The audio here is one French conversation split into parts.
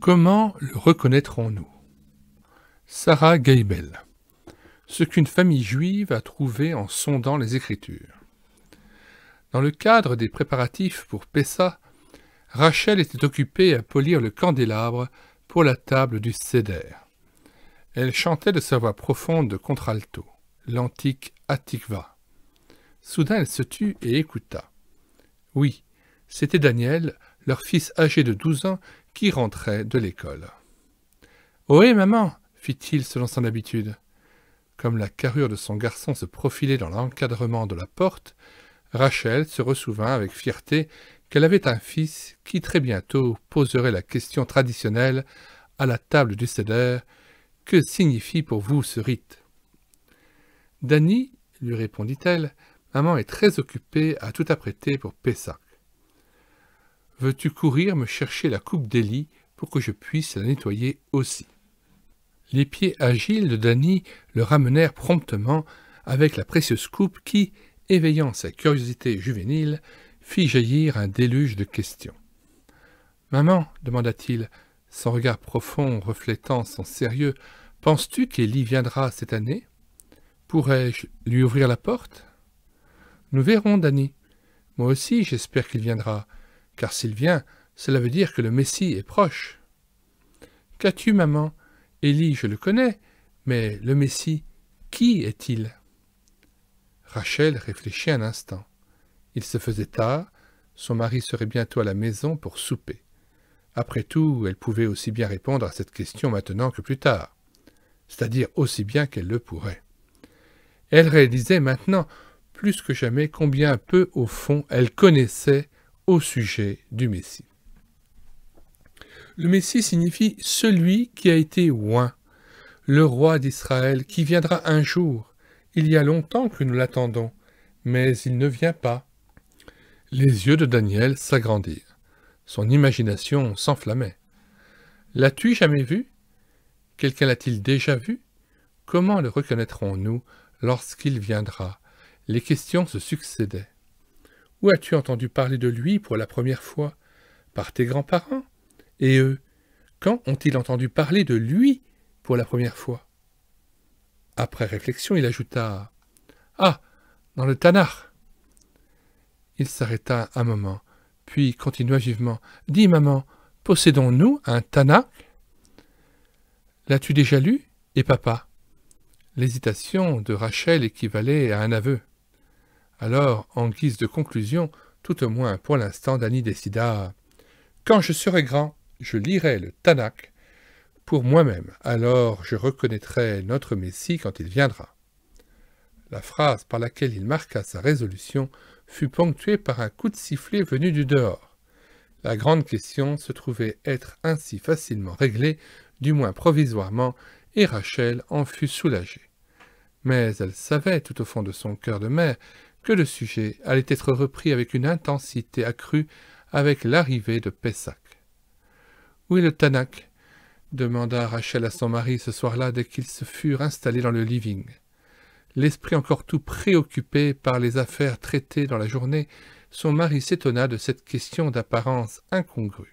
Comment le reconnaîtrons-nous Sarah Geibel. Ce qu'une famille juive a trouvé en sondant les Écritures. Dans le cadre des préparatifs pour Pessa, Rachel était occupée à polir le candélabre pour la table du Seder. Elle chantait de sa voix profonde de contralto, l'antique Atikva. Soudain, elle se tut et écouta. Oui, c'était Daniel, leur fils âgé de douze ans, qui rentrait de l'école. Ohé, maman fit-il selon son habitude. Comme la carrure de son garçon se profilait dans l'encadrement de la porte, Rachel se ressouvint avec fierté qu'elle avait un fils qui très bientôt poserait la question traditionnelle à la table du céder Que signifie pour vous ce rite ?» Danny, lui répondit-elle, « Maman est très occupée à tout apprêter pour Pessac. Veux-tu courir me chercher la coupe d'Elie pour que je puisse la nettoyer aussi Les pieds agiles de Danny le ramenèrent promptement avec la précieuse coupe qui, éveillant sa curiosité juvénile, fit jaillir un déluge de questions. Maman, demanda-t-il, son regard profond reflétant son sérieux, penses-tu qu'Elie viendra cette année Pourrais-je lui ouvrir la porte Nous verrons, Danny. Moi aussi, j'espère qu'il viendra car s'il vient, cela veut dire que le Messie est proche. Qu'as-tu, maman Élie, je le connais, mais le Messie, qui est-il Rachel réfléchit un instant. Il se faisait tard, son mari serait bientôt à la maison pour souper. Après tout, elle pouvait aussi bien répondre à cette question maintenant que plus tard, c'est-à-dire aussi bien qu'elle le pourrait. Elle réalisait maintenant plus que jamais combien peu au fond elle connaissait au sujet du Messie. Le Messie signifie celui qui a été oint, le roi d'Israël qui viendra un jour. Il y a longtemps que nous l'attendons, mais il ne vient pas. Les yeux de Daniel s'agrandirent. Son imagination s'enflammait. L'as-tu jamais vu Quelqu'un l'a-t-il déjà vu Comment le reconnaîtrons-nous lorsqu'il viendra Les questions se succédaient. Où as-tu entendu parler de lui pour la première fois Par tes grands-parents Et eux Quand ont-ils entendu parler de lui pour la première fois Après réflexion, il ajouta Ah Dans le Tanar Il s'arrêta un moment, puis continua vivement Dis, maman, possédons-nous un Tanar L'as-tu déjà lu Et papa L'hésitation de Rachel équivalait à un aveu. Alors, en guise de conclusion, tout au moins pour l'instant, Danny décida Quand je serai grand, je lirai le Tanakh pour moi-même, alors je reconnaîtrai notre Messie quand il viendra. La phrase par laquelle il marqua sa résolution fut ponctuée par un coup de sifflet venu du dehors. La grande question se trouvait être ainsi facilement réglée, du moins provisoirement, et Rachel en fut soulagée. Mais elle savait tout au fond de son cœur de mère que le sujet allait être repris avec une intensité accrue avec l'arrivée de Pessac. « Où est le Tanac ?» demanda Rachel à son mari ce soir-là dès qu'ils se furent installés dans le living. L'esprit encore tout préoccupé par les affaires traitées dans la journée, son mari s'étonna de cette question d'apparence incongrue.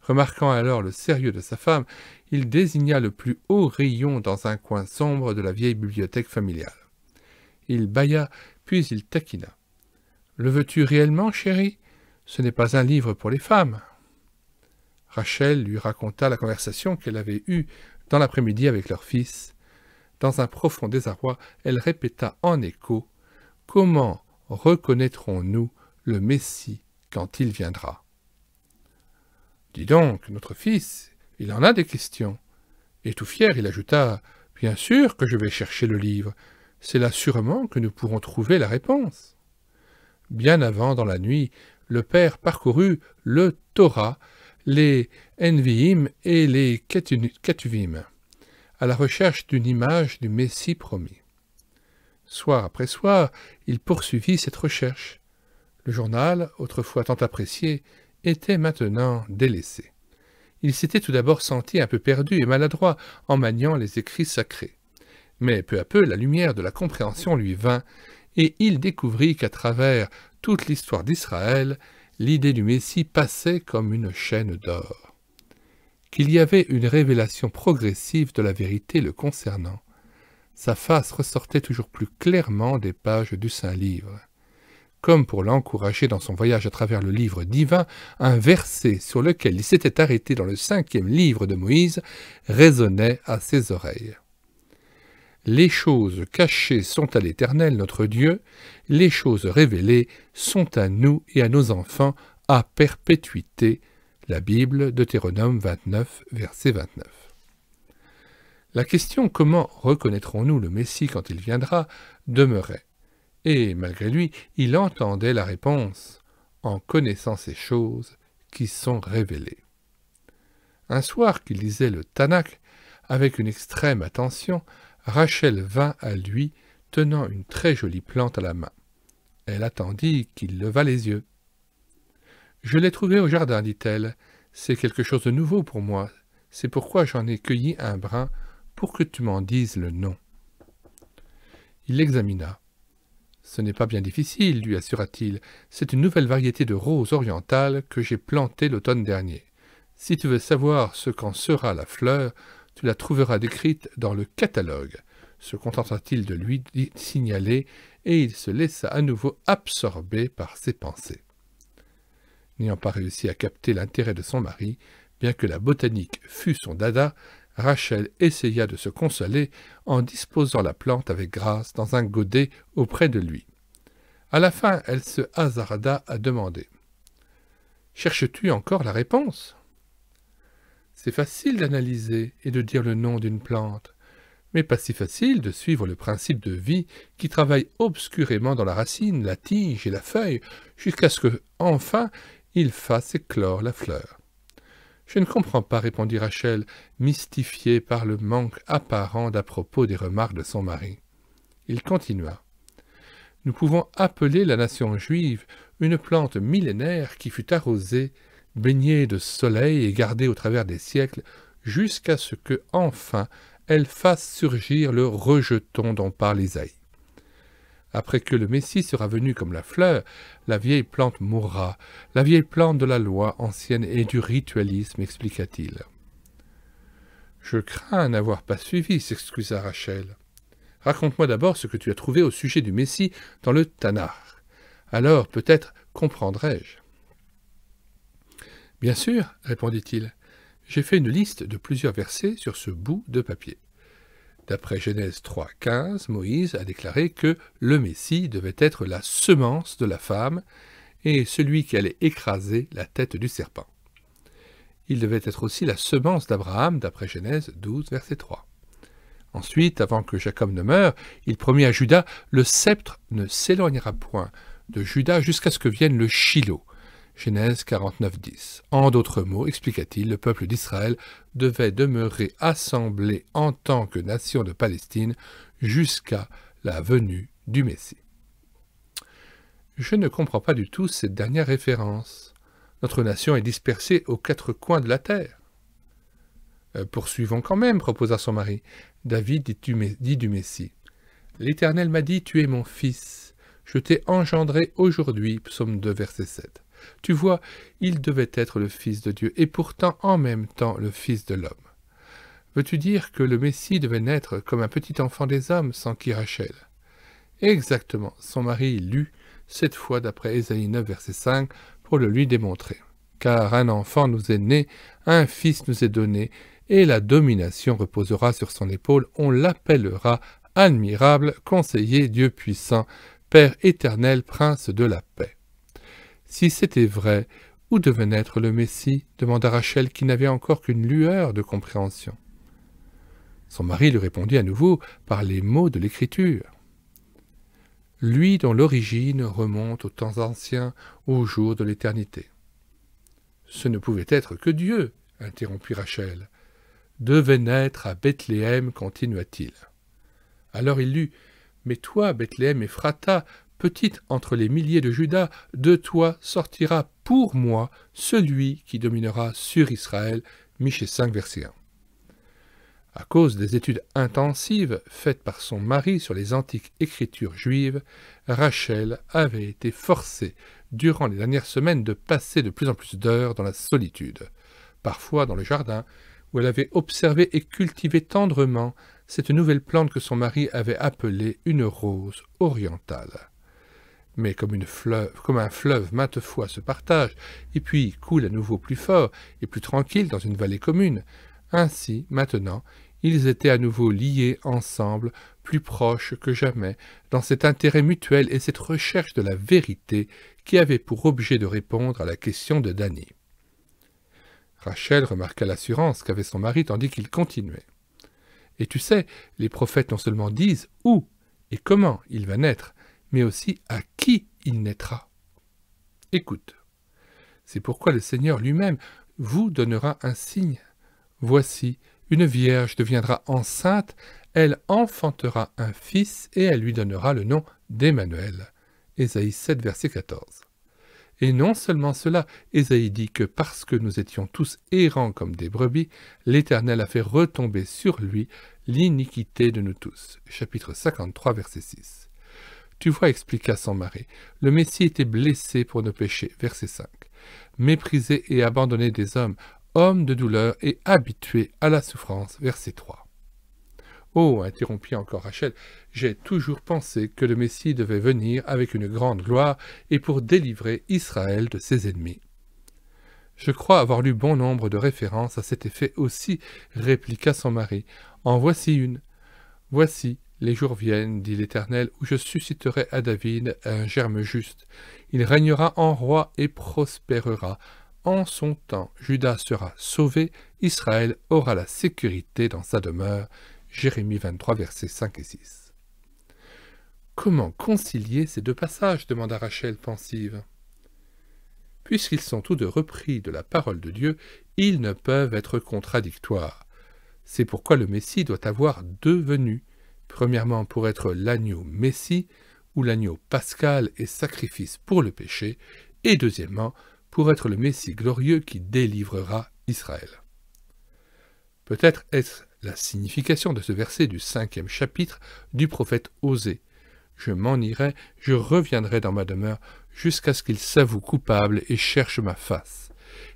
Remarquant alors le sérieux de sa femme, il désigna le plus haut rayon dans un coin sombre de la vieille bibliothèque familiale. Il bailla puis il taquina. Le veux-tu réellement, chérie Ce n'est pas un livre pour les femmes. Rachel lui raconta la conversation qu'elle avait eue dans l'après-midi avec leur fils. Dans un profond désarroi, elle répéta en écho Comment reconnaîtrons-nous le Messie quand il viendra Dis donc, notre fils, il en a des questions. Et tout fier, il ajouta Bien sûr que je vais chercher le livre c'est là sûrement que nous pourrons trouver la réponse. Bien avant dans la nuit, le Père parcourut le Torah, les Enviim et les Ketuvim, à la recherche d'une image du Messie promis. Soir après soir, il poursuivit cette recherche. Le journal, autrefois tant apprécié, était maintenant délaissé. Il s'était tout d'abord senti un peu perdu et maladroit en maniant les écrits sacrés. Mais peu à peu, la lumière de la compréhension lui vint, et il découvrit qu'à travers toute l'histoire d'Israël, l'idée du Messie passait comme une chaîne d'or. Qu'il y avait une révélation progressive de la vérité le concernant. Sa face ressortait toujours plus clairement des pages du Saint-Livre. Comme pour l'encourager dans son voyage à travers le livre divin, un verset sur lequel il s'était arrêté dans le cinquième livre de Moïse résonnait à ses oreilles. Les choses cachées sont à l'Éternel notre Dieu, les choses révélées sont à nous et à nos enfants à perpétuité. La Bible, Deutéronome 29, verset 29. La question comment reconnaîtrons-nous le Messie quand il viendra demeurait, et malgré lui, il entendait la réponse en connaissant ces choses qui sont révélées. Un soir qu'il lisait le Tanakh avec une extrême attention, Rachel vint à lui, tenant une très jolie plante à la main. Elle attendit qu'il levât les yeux. Je l'ai trouvée au jardin, dit-elle. C'est quelque chose de nouveau pour moi. C'est pourquoi j'en ai cueilli un brin pour que tu m'en dises le nom. Il l'examina. Ce n'est pas bien difficile, lui assura-t-il. C'est une nouvelle variété de rose orientale que j'ai plantée l'automne dernier. Si tu veux savoir ce qu'en sera la fleur, tu la trouveras décrite dans le catalogue. Se contenta-t-il de lui signaler, et il se laissa à nouveau absorber par ses pensées. N'ayant pas réussi à capter l'intérêt de son mari, bien que la botanique fût son dada, Rachel essaya de se consoler en disposant la plante avec grâce dans un godet auprès de lui. À la fin, elle se hasarda à demander Cherches-tu encore la réponse c'est facile d'analyser et de dire le nom d'une plante, mais pas si facile de suivre le principe de vie qui travaille obscurément dans la racine, la tige et la feuille, jusqu'à ce que, enfin, il fasse éclore la fleur. Je ne comprends pas, répondit Rachel, mystifiée par le manque apparent d'à propos des remarques de son mari. Il continua. Nous pouvons appeler la nation juive une plante millénaire qui fut arrosée baignée de soleil et gardée au travers des siècles, jusqu'à ce que, enfin, elle fasse surgir le rejeton dont parle Isaïe. Après que le Messie sera venu comme la fleur, la vieille plante mourra, la vieille plante de la loi ancienne et du ritualisme, expliqua-t-il. Je crains n'avoir pas suivi, s'excusa Rachel. Raconte-moi d'abord ce que tu as trouvé au sujet du Messie dans le Tanar. Alors peut-être comprendrai-je. Bien sûr, répondit-il, j'ai fait une liste de plusieurs versets sur ce bout de papier. D'après Genèse 3.15, Moïse a déclaré que le Messie devait être la semence de la femme et celui qui allait écraser la tête du serpent. Il devait être aussi la semence d'Abraham, d'après Genèse 12, verset 3. Ensuite, avant que Jacob ne meure, il promit à Judas Le sceptre ne s'éloignera point de Judas jusqu'à ce que vienne le Shiloh, Genèse 49.10. En d'autres mots, expliqua-t-il, le peuple d'Israël devait demeurer assemblé en tant que nation de Palestine jusqu'à la venue du Messie. Je ne comprends pas du tout cette dernière référence. Notre nation est dispersée aux quatre coins de la terre. Euh, poursuivons quand même, proposa son mari. David dit du, dit du Messie. L'Éternel m'a dit, tu es mon fils, je t'ai engendré aujourd'hui. Psaume 2, verset 7. Tu vois, il devait être le Fils de Dieu, et pourtant en même temps le Fils de l'homme. Veux-tu dire que le Messie devait naître comme un petit enfant des hommes sans qui Rachel Exactement, son mari lut, cette fois d'après Ésaïe 9, verset 5, pour le lui démontrer. Car un enfant nous est né, un fils nous est donné, et la domination reposera sur son épaule, on l'appellera admirable, conseiller, Dieu puissant, Père éternel, Prince de la paix. Si c'était vrai, où devait naître le Messie demanda Rachel qui n'avait encore qu'une lueur de compréhension. Son mari lui répondit à nouveau par les mots de l'Écriture. Lui dont l'origine remonte aux temps anciens, aux jours de l'éternité. Ce ne pouvait être que Dieu, interrompit Rachel. Devait naître à Bethléem, continua-t-il. Alors il lut Mais toi, Bethléem, et Frata !» petite entre les milliers de Judas, de toi sortira pour moi celui qui dominera sur Israël. Michée 5, verset 1. À cause des études intensives faites par son mari sur les antiques écritures juives, Rachel avait été forcée durant les dernières semaines de passer de plus en plus d'heures dans la solitude, parfois dans le jardin, où elle avait observé et cultivé tendrement cette nouvelle plante que son mari avait appelée une rose orientale mais comme, un fleuve maintes fois se partage, et puis coule à nouveau plus fort et plus tranquille dans une vallée commune. Ainsi, maintenant, ils étaient à nouveau liés ensemble, plus proches que jamais, dans cet intérêt mutuel et cette recherche de la vérité qui avait pour objet de répondre à la question de Danny. Rachel remarqua l'assurance qu'avait son mari tandis qu'il continuait. Et tu sais, les prophètes non seulement disent où et comment il va naître, mais aussi à qui il naîtra. Écoute, c'est pourquoi le Seigneur lui-même vous donnera un signe. Voici, une vierge deviendra enceinte, elle enfantera un fils et elle lui donnera le nom d'Emmanuel. Ésaïe 7, verset 14. Et non seulement cela, Ésaïe dit que parce que nous étions tous errants comme des brebis, l'Éternel a fait retomber sur lui l'iniquité de nous tous. Chapitre 53, verset 6. Tu vois, expliqua son mari, le Messie était blessé pour nos péchés, verset 5. Méprisé et abandonné des hommes, homme de douleur et habitué à la souffrance, verset 3. Oh, interrompit encore Rachel, j'ai toujours pensé que le Messie devait venir avec une grande gloire et pour délivrer Israël de ses ennemis. Je crois avoir lu bon nombre de références à cet effet aussi, répliqua son mari. En voici une. Voici les jours viennent, dit l'Éternel, où je susciterai à David un germe juste. Il régnera en roi et prospérera. En son temps, Judas sera sauvé, Israël aura la sécurité dans sa demeure. Jérémie 23, versets 5 et 6. Comment concilier ces deux passages demanda Rachel pensive. Puisqu'ils sont tous deux repris de la parole de Dieu, ils ne peuvent être contradictoires. C'est pourquoi le Messie doit avoir deux venus. Premièrement, pour être l'agneau Messie ou l'agneau pascal et sacrifice pour le péché, et deuxièmement, pour être le Messie glorieux qui délivrera Israël. Peut-être est-ce la signification de ce verset du cinquième chapitre du prophète Osée. Je m'en irai, je reviendrai dans ma demeure, jusqu'à ce qu'ils s'avouent coupables et cherchent ma face.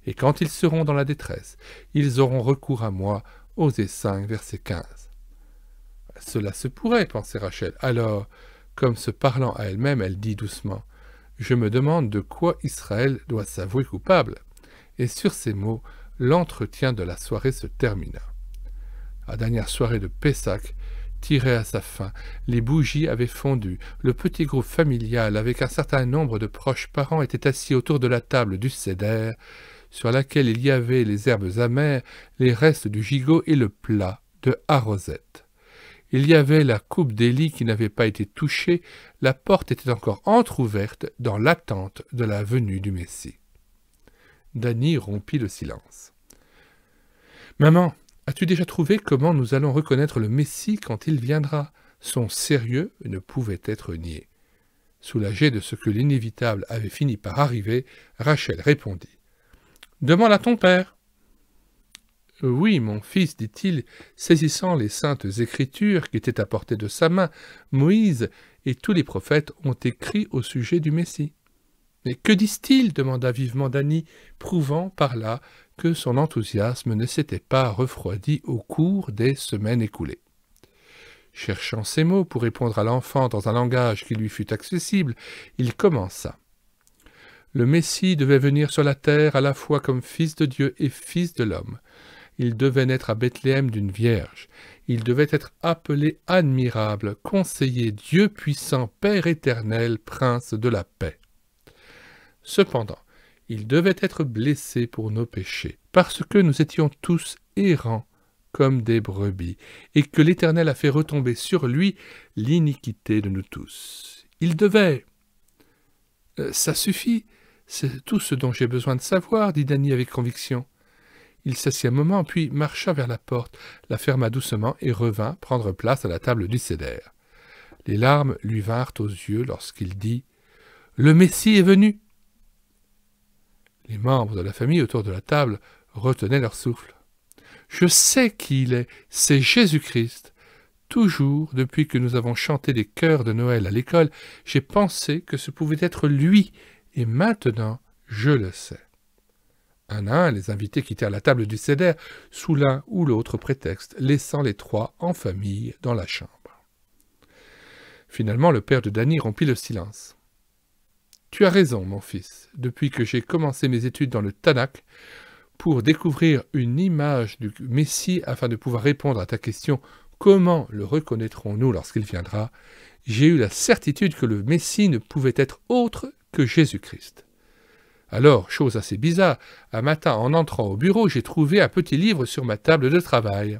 Et quand ils seront dans la détresse, ils auront recours à moi. Osée 5, verset 15. Cela se pourrait, pensait Rachel. Alors, comme se parlant à elle-même, elle dit doucement Je me demande de quoi Israël doit s'avouer coupable. Et sur ces mots, l'entretien de la soirée se termina. La dernière soirée de Pessac tirait à sa fin. Les bougies avaient fondu. Le petit groupe familial, avec un certain nombre de proches parents, était assis autour de la table du cédère, sur laquelle il y avait les herbes amères, les restes du gigot et le plat de arosette. Il y avait la coupe d'Elie qui n'avait pas été touchée, la porte était encore entr'ouverte dans l'attente de la venue du Messie. Danny rompit le silence. Maman, as-tu déjà trouvé comment nous allons reconnaître le Messie quand il viendra Son sérieux ne pouvait être nié. Soulagée de ce que l'inévitable avait fini par arriver, Rachel répondit. Demande à ton père. Oui, mon fils, dit-il, saisissant les saintes écritures qui étaient à portée de sa main, Moïse et tous les prophètes ont écrit au sujet du Messie. Mais que disent-ils demanda vivement Dany, prouvant par là que son enthousiasme ne s'était pas refroidi au cours des semaines écoulées. Cherchant ces mots pour répondre à l'enfant dans un langage qui lui fut accessible, il commença. Le Messie devait venir sur la terre à la fois comme fils de Dieu et fils de l'homme. Il devait naître à Bethléem d'une vierge. Il devait être appelé admirable, conseiller, Dieu puissant, Père éternel, prince de la paix. Cependant, il devait être blessé pour nos péchés, parce que nous étions tous errants comme des brebis, et que l'Éternel a fait retomber sur lui l'iniquité de nous tous. Il devait... Euh, ça suffit, c'est tout ce dont j'ai besoin de savoir, dit Danny avec conviction. Il s'assit un moment, puis marcha vers la porte, la ferma doucement et revint prendre place à la table du cédère. Les larmes lui vinrent aux yeux lorsqu'il dit « Le Messie est venu !» Les membres de la famille autour de la table retenaient leur souffle. « Je sais qui il est, c'est Jésus-Christ. Toujours, depuis que nous avons chanté les chœurs de Noël à l'école, j'ai pensé que ce pouvait être lui, et maintenant je le sais. » Un à un, les invités quittèrent la table du céder sous l'un ou l'autre prétexte, laissant les trois en famille dans la chambre. Finalement, le père de Danny rompit le silence. Tu as raison, mon fils. Depuis que j'ai commencé mes études dans le Tanakh, pour découvrir une image du Messie afin de pouvoir répondre à ta question comment le reconnaîtrons-nous lorsqu'il viendra, j'ai eu la certitude que le Messie ne pouvait être autre que Jésus-Christ. Alors, chose assez bizarre, un matin en entrant au bureau, j'ai trouvé un petit livre sur ma table de travail.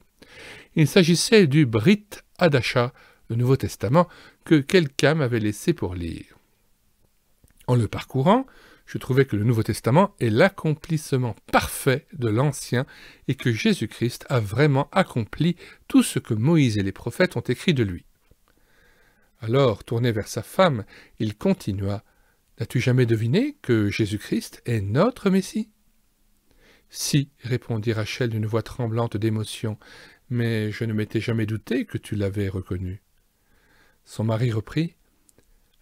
Il s'agissait du Brit Adacha, le Nouveau Testament, que quelqu'un m'avait laissé pour lire. En le parcourant, je trouvais que le Nouveau Testament est l'accomplissement parfait de l'Ancien et que Jésus-Christ a vraiment accompli tout ce que Moïse et les prophètes ont écrit de lui. Alors, tourné vers sa femme, il continua N'as-tu jamais deviné que Jésus-Christ est notre Messie Si, répondit Rachel d'une voix tremblante d'émotion, mais je ne m'étais jamais douté que tu l'avais reconnu. Son mari reprit.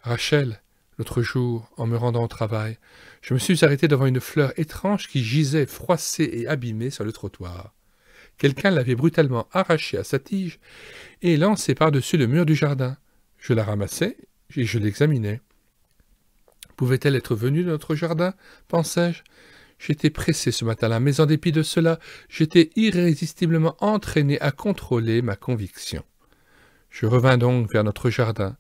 Rachel, l'autre jour, en me rendant au travail, je me suis arrêté devant une fleur étrange qui gisait froissée et abîmée sur le trottoir. Quelqu'un l'avait brutalement arrachée à sa tige et lancée par-dessus le mur du jardin. Je la ramassai et je l'examinais. Pouvait-elle être venue de notre jardin » je J'étais pressé ce matin-là, mais en dépit de cela, j'étais irrésistiblement entraîné à contrôler ma conviction. Je revins donc vers notre jardin.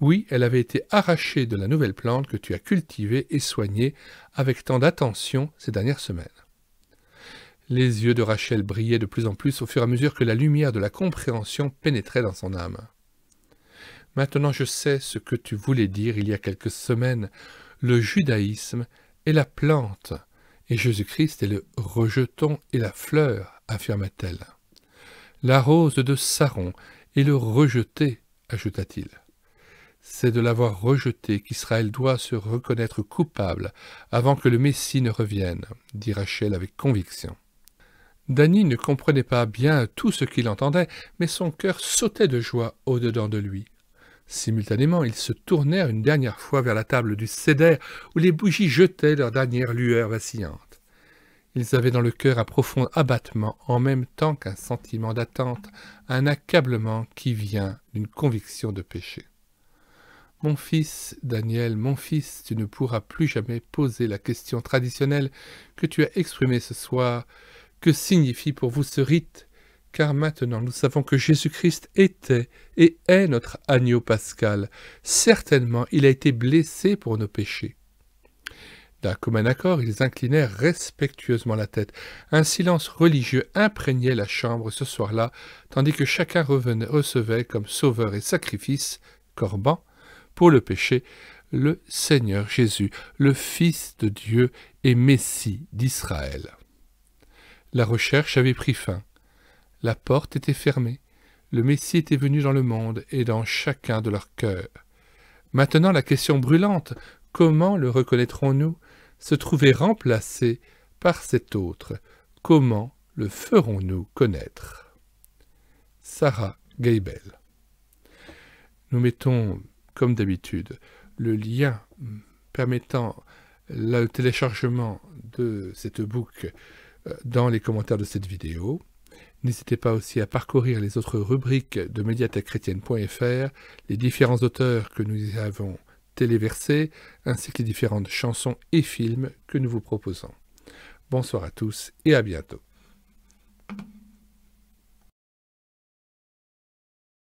Oui, elle avait été arrachée de la nouvelle plante que tu as cultivée et soignée avec tant d'attention ces dernières semaines. Les yeux de Rachel brillaient de plus en plus au fur et à mesure que la lumière de la compréhension pénétrait dans son âme. Maintenant je sais ce que tu voulais dire il y a quelques semaines. Le judaïsme est la plante, et Jésus-Christ est le rejeton et la fleur, affirma-t-elle. La rose de Saron est le rejeté, ajouta-t-il. C'est de l'avoir rejeté qu'Israël doit se reconnaître coupable avant que le Messie ne revienne, dit Rachel avec conviction. Dany ne comprenait pas bien tout ce qu'il entendait, mais son cœur sautait de joie au-dedans de lui. Simultanément, ils se tournèrent une dernière fois vers la table du cédère où les bougies jetaient leur dernière lueur vacillante. Ils avaient dans le cœur un profond abattement en même temps qu'un sentiment d'attente, un accablement qui vient d'une conviction de péché. Mon fils, Daniel, mon fils, tu ne pourras plus jamais poser la question traditionnelle que tu as exprimée ce soir. Que signifie pour vous ce rite car maintenant nous savons que Jésus-Christ était et est notre agneau pascal. Certainement, il a été blessé pour nos péchés. D'un commun accord, ils inclinèrent respectueusement la tête. Un silence religieux imprégnait la chambre ce soir-là, tandis que chacun revenait, recevait comme sauveur et sacrifice, corban, pour le péché, le Seigneur Jésus, le Fils de Dieu et Messie d'Israël. La recherche avait pris fin. La porte était fermée. Le Messie était venu dans le monde et dans chacun de leurs cœurs. Maintenant la question brûlante, comment le reconnaîtrons-nous, se trouvait remplacé par cet autre. Comment le ferons-nous connaître Sarah Gaybel. Nous mettons, comme d'habitude, le lien permettant le téléchargement de cette boucle euh, dans les commentaires de cette vidéo. N'hésitez pas aussi à parcourir les autres rubriques de médiathèquechrétienne.fr, les différents auteurs que nous avons téléversés, ainsi que les différentes chansons et films que nous vous proposons. Bonsoir à tous et à bientôt.